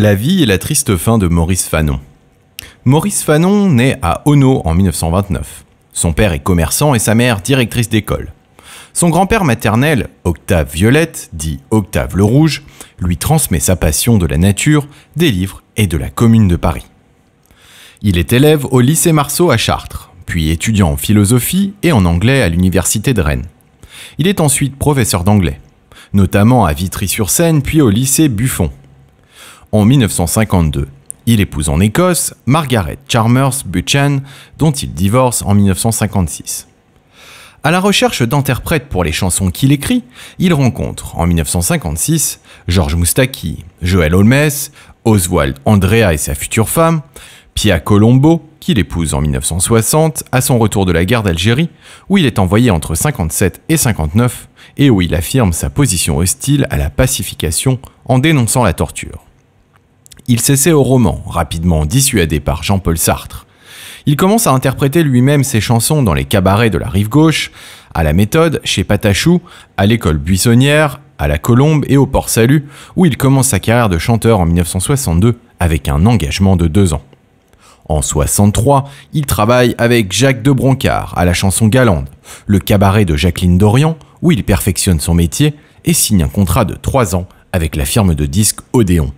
La vie et la triste fin de Maurice Fanon. Maurice Fanon naît à Honneau en 1929. Son père est commerçant et sa mère directrice d'école. Son grand-père maternel, Octave Violette, dit Octave le Rouge, lui transmet sa passion de la nature, des livres et de la Commune de Paris. Il est élève au lycée Marceau à Chartres, puis étudiant en philosophie et en anglais à l'université de Rennes. Il est ensuite professeur d'anglais, notamment à Vitry-sur-Seine puis au lycée Buffon en 1952. Il épouse en Écosse Margaret Chalmers Buchan, dont il divorce en 1956. À la recherche d'interprètes pour les chansons qu'il écrit, il rencontre en 1956 Georges Moustaki, Joël Holmes, Oswald Andrea et sa future femme, Pia Colombo, qu'il épouse en 1960 à son retour de la guerre d'Algérie, où il est envoyé entre 57 et 59 et où il affirme sa position hostile à la pacification en dénonçant la torture il s'essaie au roman, rapidement dissuadé par Jean-Paul Sartre. Il commence à interpréter lui-même ses chansons dans les cabarets de la rive gauche, à la méthode, chez Patachou, à l'école buissonnière, à la Colombe et au Port Salut, où il commence sa carrière de chanteur en 1962 avec un engagement de deux ans. En 63, il travaille avec Jacques de Broncard à la chanson Galande, le cabaret de Jacqueline Dorian, où il perfectionne son métier et signe un contrat de trois ans avec la firme de disques Odéon.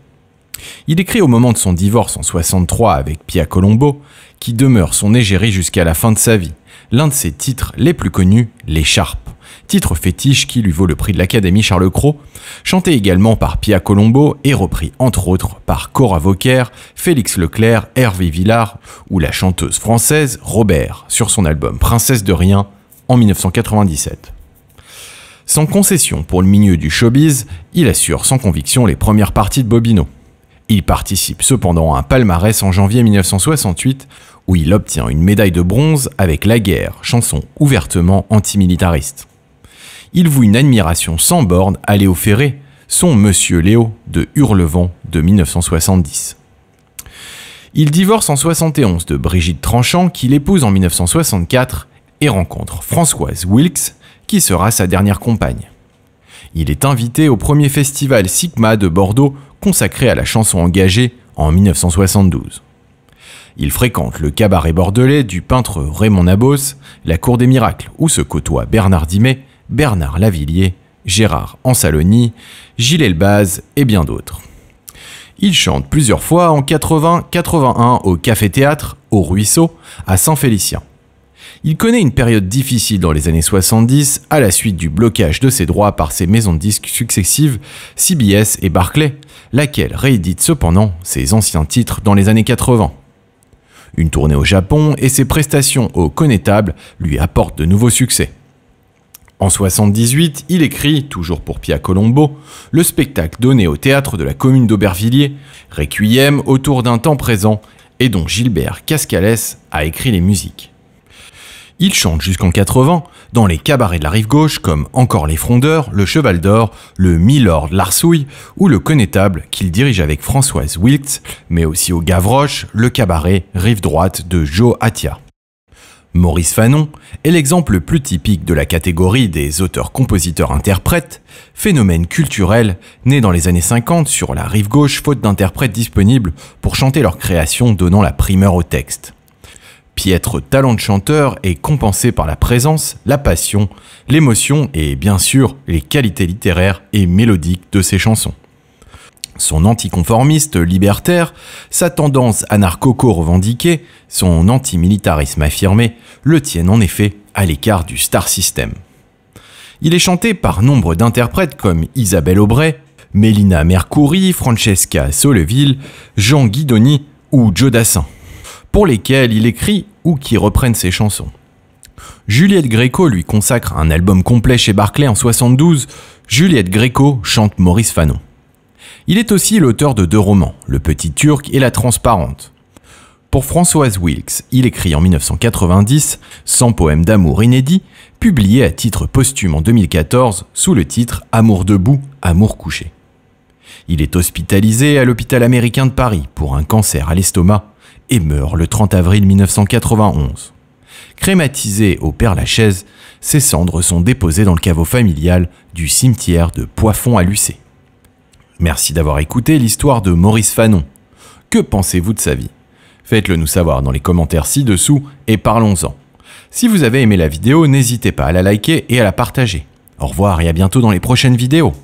Il écrit au moment de son divorce en 63 avec Pia Colombo, qui demeure son égérie jusqu'à la fin de sa vie, l'un de ses titres les plus connus, L'écharpe, titre fétiche qui lui vaut le prix de l'Académie Charles Cros, chanté également par Pia Colombo et repris entre autres par Cora Vauquer, Félix Leclerc, Hervé Villard ou la chanteuse française Robert sur son album Princesse de Rien en 1997. Sans concession pour le milieu du showbiz, il assure sans conviction les premières parties de Bobino. Il participe cependant à un palmarès en janvier 1968 où il obtient une médaille de bronze avec La guerre, chanson ouvertement antimilitariste. Il voue une admiration sans bornes à Léo Ferré, son Monsieur Léo de Hurlevent de 1970. Il divorce en 71 de Brigitte Tranchant qu'il épouse en 1964 et rencontre Françoise Wilkes qui sera sa dernière compagne. Il est invité au premier festival Sigma de Bordeaux consacré à la chanson engagée en 1972. Il fréquente le cabaret bordelais du peintre Raymond Nabos, la Cour des Miracles où se côtoient Bernard Dimet, Bernard Lavillier, Gérard Ansaloni, Gilles Elbaz et bien d'autres. Il chante plusieurs fois en 80-81 au Café Théâtre, au Ruisseau, à Saint-Félicien. Il connaît une période difficile dans les années 70 à la suite du blocage de ses droits par ses maisons de disques successives CBS et Barclay, laquelle réédite cependant ses anciens titres dans les années 80. Une tournée au Japon et ses prestations au connétable lui apportent de nouveaux succès. En 78, il écrit, toujours pour Pia Colombo, le spectacle donné au théâtre de la commune d'Aubervilliers, Requiem autour d'un temps présent, et dont Gilbert Cascales a écrit les musiques. Il chante jusqu'en 80 dans les cabarets de la rive gauche comme Encore les Frondeurs, Le Cheval d'Or, Le Milord Larsouille ou Le Connétable qu'il dirige avec Françoise Wilkes mais aussi au Gavroche, Le Cabaret, Rive droite de Joe Attia. Maurice Fanon est l'exemple le plus typique de la catégorie des auteurs-compositeurs-interprètes, phénomène culturel né dans les années 50 sur la rive gauche faute d'interprètes disponibles pour chanter leurs créations donnant la primeur au texte piètre être talent de chanteur est compensé par la présence, la passion, l'émotion et bien sûr les qualités littéraires et mélodiques de ses chansons. Son anticonformiste libertaire, sa tendance co revendiquée, son antimilitarisme affirmé le tiennent en effet à l'écart du star system. Il est chanté par nombre d'interprètes comme Isabelle Aubray, Mélina Mercouri, Francesca Soleville, Jean Guidoni ou Joe Dassin pour lesquels il écrit ou qui reprennent ses chansons. Juliette Gréco lui consacre un album complet chez Barclay en 72. Juliette Gréco chante Maurice Fanon. Il est aussi l'auteur de deux romans, Le Petit Turc et La Transparente. Pour Françoise Wilkes, il écrit en 1990 100 poèmes d'amour inédits, publiés à titre posthume en 2014 sous le titre Amour debout, amour couché. Il est hospitalisé à l'hôpital américain de Paris pour un cancer à l'estomac et meurt le 30 avril 1991. Crématisé au Père Lachaise, ses cendres sont déposées dans le caveau familial du cimetière de Poiffon à Lucé. Merci d'avoir écouté l'histoire de Maurice Fanon. Que pensez-vous de sa vie Faites-le nous savoir dans les commentaires ci-dessous et parlons-en. Si vous avez aimé la vidéo, n'hésitez pas à la liker et à la partager. Au revoir et à bientôt dans les prochaines vidéos.